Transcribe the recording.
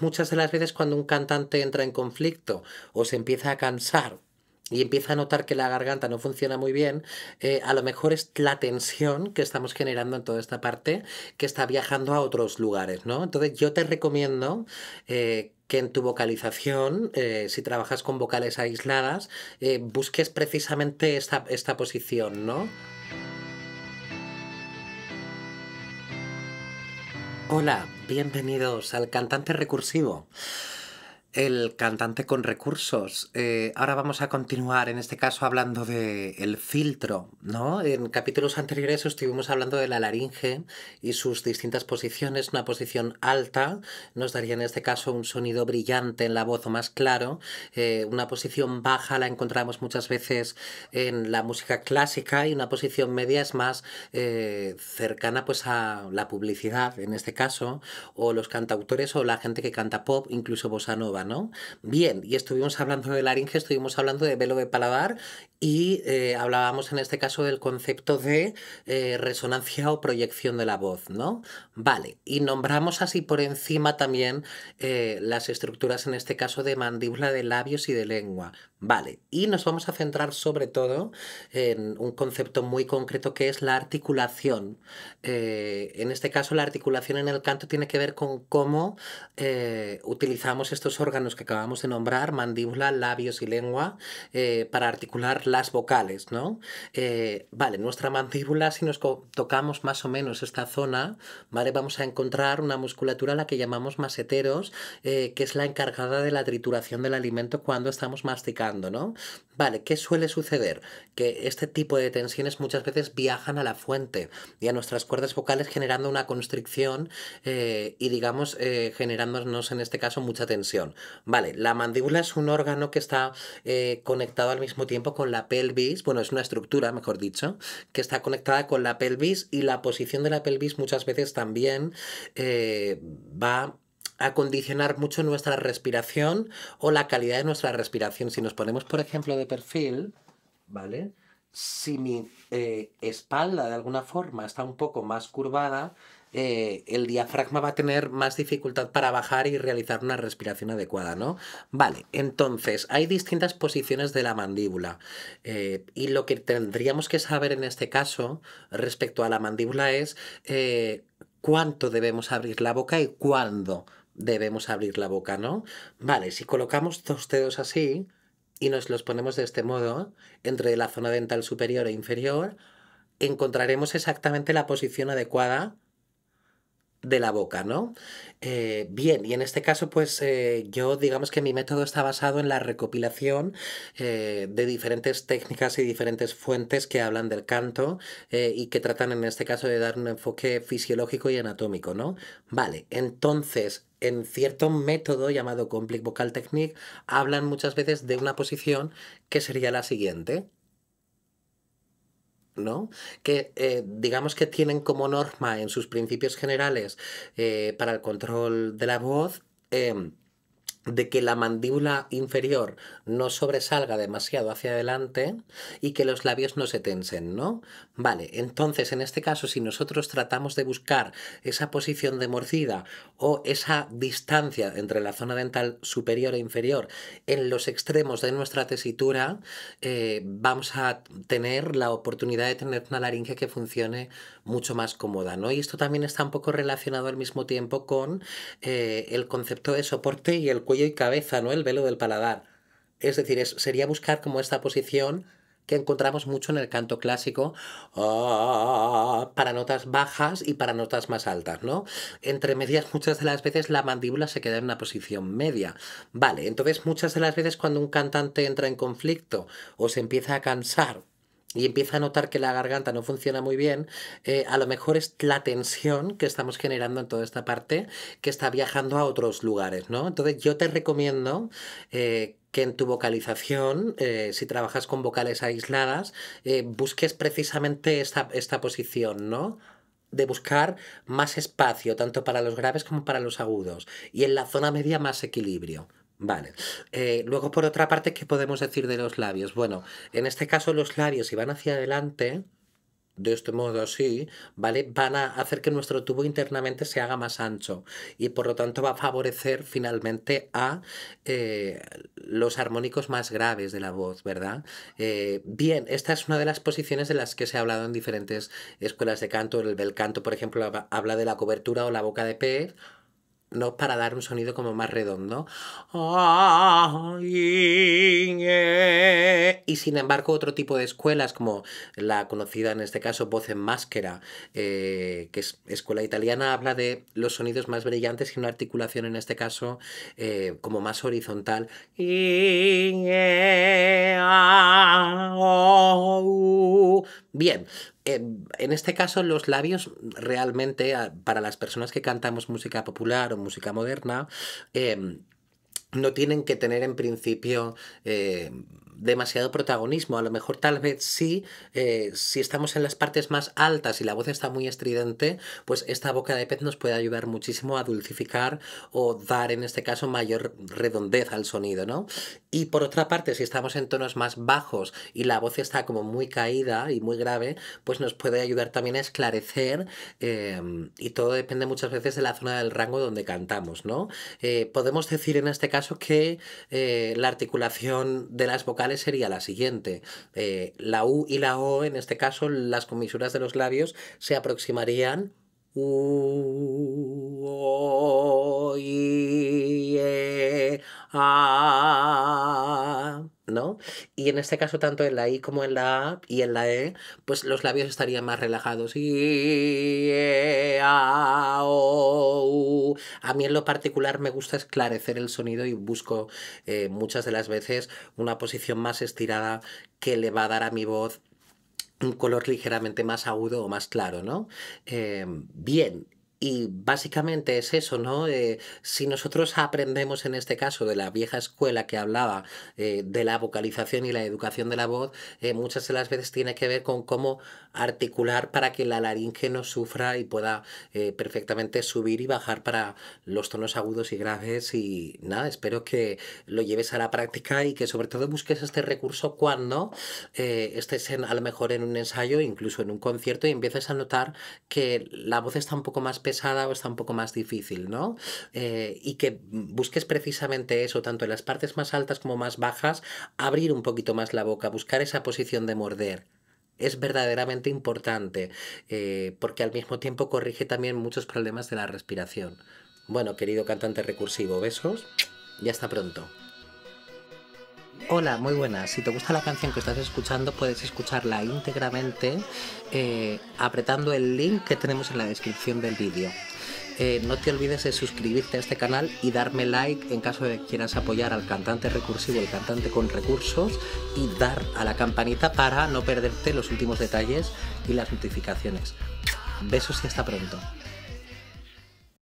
Muchas de las veces cuando un cantante entra en conflicto o se empieza a cansar y empieza a notar que la garganta no funciona muy bien, eh, a lo mejor es la tensión que estamos generando en toda esta parte que está viajando a otros lugares, ¿no? Entonces yo te recomiendo eh, que en tu vocalización, eh, si trabajas con vocales aisladas, busques precisamente esta, esta posición, ¿no? Hola, bienvenidos al Cantante Recursivo. El cantante con recursos. Eh, ahora vamos a continuar, en este caso, hablando del el filtro, ¿no? En capítulos anteriores estuvimos hablando de la laringe y sus distintas posiciones. Una posición alta nos daría, en este caso, un sonido brillante en la voz o más claro. Eh, una posición baja la encontramos muchas veces en la música clásica y una posición media es más eh, cercana pues, a la publicidad, en este caso, o los cantautores o la gente que canta pop, incluso bossa nova. Bien, y estuvimos hablando de laringe, estuvimos hablando de velo de paladar y eh, hablábamos en este caso del concepto de eh, resonancia o proyección de la voz, ¿no? Vale, y nombramos así por encima también eh, las estructuras en este caso de mandíbula de labios y de lengua, Vale, y nos vamos a centrar sobre todo en un concepto muy concreto que es la articulación. en este caso, la articulación en el canto tiene que ver con cómo utilizamos estos órganos los que acabamos de nombrar, mandíbula, labios y lengua, eh, para articular las vocales, ¿no? Eh, vale, nuestra mandíbula, si nos tocamos más o menos esta zona, Vamos a encontrar una musculatura, la que llamamos maseteros, eh, que es la encargada de la trituración del alimento cuando estamos masticando, ¿no? Vale, ¿qué suele suceder? Que este tipo de tensiones muchas veces viajan a la fuente y a nuestras cuerdas vocales generando una constricción y, digamos, generándonos en este caso mucha tensión. Vale, la mandíbula es un órgano que está eh, conectado al mismo tiempo con la pelvis, bueno, es una estructura, mejor dicho, que está conectada con la pelvis y la posición de la pelvis muchas veces también eh, va a condicionar mucho nuestra respiración o la calidad de nuestra respiración. Si nos ponemos, por ejemplo, de perfil, ¿vale? Si mi eh, espalda de alguna forma está un poco más curvada, eh, el diafragma va a tener más dificultad para bajar y realizar una respiración adecuada, ¿no? Vale, entonces hay distintas posiciones de la mandíbula eh, y lo que tendríamos que saber en este caso respecto a la mandíbula es eh, cuánto debemos abrir la boca y cuándo debemos abrir la boca, ¿no? Vale, si colocamos dos dedos así y nos los ponemos de este modo, entre la zona dental superior e inferior, encontraremos exactamente la posición adecuada de la boca, ¿no? Eh, bien, y en este caso, pues eh, yo digamos que mi método está basado en la recopilación eh, de diferentes técnicas y diferentes fuentes que hablan del canto y que tratan en este caso de dar un enfoque fisiológico y anatómico, ¿no? Vale, entonces en cierto método llamado complex Vocal Technique hablan muchas veces de una posición que sería la siguiente. ¿no? que eh, digamos que tienen como norma en sus principios generales eh, para el control de la voz em, de que la mandíbula inferior no sobresalga demasiado hacia adelante y que los labios no se tensen, ¿no? Vale, entonces en este caso si nosotros tratamos de buscar esa posición de morcida o esa distancia entre la zona dental superior e inferior en los extremos de nuestra tesitura, eh, vamos a tener la oportunidad de tener una laringe que funcione mucho más cómoda, ¿no? Y esto también está un poco relacionado al mismo tiempo con eh, el concepto de soporte y el cuerpo y cabeza, ¿no? El velo del paladar. Es decir, sería buscar como esta posición que encontramos mucho en el canto clásico ah, para notas bajas y para notas más altas, ¿no? Entre medias muchas de las veces la mandíbula se queda en una posición media. Vale, entonces muchas de las veces cuando un cantante entra en conflicto o se empieza a cansar y empieza a notar que la garganta no funciona muy bien, eh, a lo mejor es la tensión que estamos generando en toda esta parte que está viajando a otros lugares, ¿no? Entonces yo te recomiendo eh, que en tu vocalización, eh, si trabajas con vocales aisladas, busques precisamente esta, esta posición, ¿no? de buscar más espacio, tanto para los graves como para los agudos, y en la zona media más equilibrio, Vale. Eh, luego, por otra parte, ¿qué podemos decir de los labios? Bueno, en este caso los labios, si van hacia adelante, de este modo así, ¿vale? Van a hacer que nuestro tubo internamente se haga más ancho y por lo tanto va a favorecer finalmente a eh, los armónicos más graves de la voz, ¿verdad? Eh, bien, esta es una de las posiciones de las que se ha hablado en diferentes escuelas de canto. El bel canto, por ejemplo, habla de la cobertura o la boca de pez ¿no? Para dar un sonido como más redondo. Eh. Y sin embargo, otro tipo de escuelas, como la conocida en este caso Voz en Máscara, eh, que es escuela italiana, habla de los sonidos más brillantes y una articulación en este caso eh, como más horizontal. Bien, Em, en este caso los labios realmente para las personas que cantamos música popular o música moderna em, no tienen que tener en principio em, demasiado protagonismo. A lo mejor tal vez sí, eh, si estamos en las partes más altas y la voz está muy estridente, pues esta boca de pez nos puede ayudar muchísimo a dulcificar o dar en este caso mayor redondez al sonido, ¿no? Y por otra parte, si estamos en tonos más bajos y la voz está como muy caída y muy grave, pues nos puede ayudar también a esclarecer em, y todo depende muchas veces de la zona del rango donde cantamos, ¿no? Eh, podemos decir en este caso que eh, la articulación de las vocales sería la siguiente. Eh, la U y la O, en este caso, las comisuras de los labios se aproximarían. U, O, e, A. ¿no? Y en este caso, tanto en la I como en la A y en la E, pues los labios estarían más relajados. y a lo particular me gusta esclarecer el sonido y busco eh, muchas de las veces una posición más estirada que le va a dar a mi voz un color ligeramente más agudo o más claro, ¿no? Em, bien, y básicamente es eso, ¿no? Eh, si nosotros aprendemos en este caso de la vieja escuela que hablaba eh, de la vocalización y la educación de la voz, eh, muchas de las veces tiene que ver con cómo articular para que la laringe no sufra y pueda perfectamente subir y bajar para los tonos agudos y graves. Y nada, espero que lo lleves a la práctica y que sobre todo busques este recurso cuando estés a lo mejor en un ensayo, incluso en un concierto, y empieces a notar que la voz está un poco más o está un poco más difícil, ¿no? Eh, y que busques precisamente eso, tanto en las partes más altas como más bajas, abrir un poquito más la boca, buscar esa posición de morder es verdaderamente importante eh, porque al mismo tiempo corrige también muchos problemas de la respiración. Bueno, querido cantante recursivo, besos y hasta pronto. Hola, muy buenas. Si te gusta la canción que estás escuchando, puedes escucharla íntegramente eh, apretando el link que tenemos en la descripción del vídeo. Eh, no te olvides de suscribirte a este canal y darme like en caso de que quieras apoyar al cantante recursivo, el cantante con recursos, y dar a la campanita para no perderte los últimos detalles y las notificaciones. Besos y hasta pronto.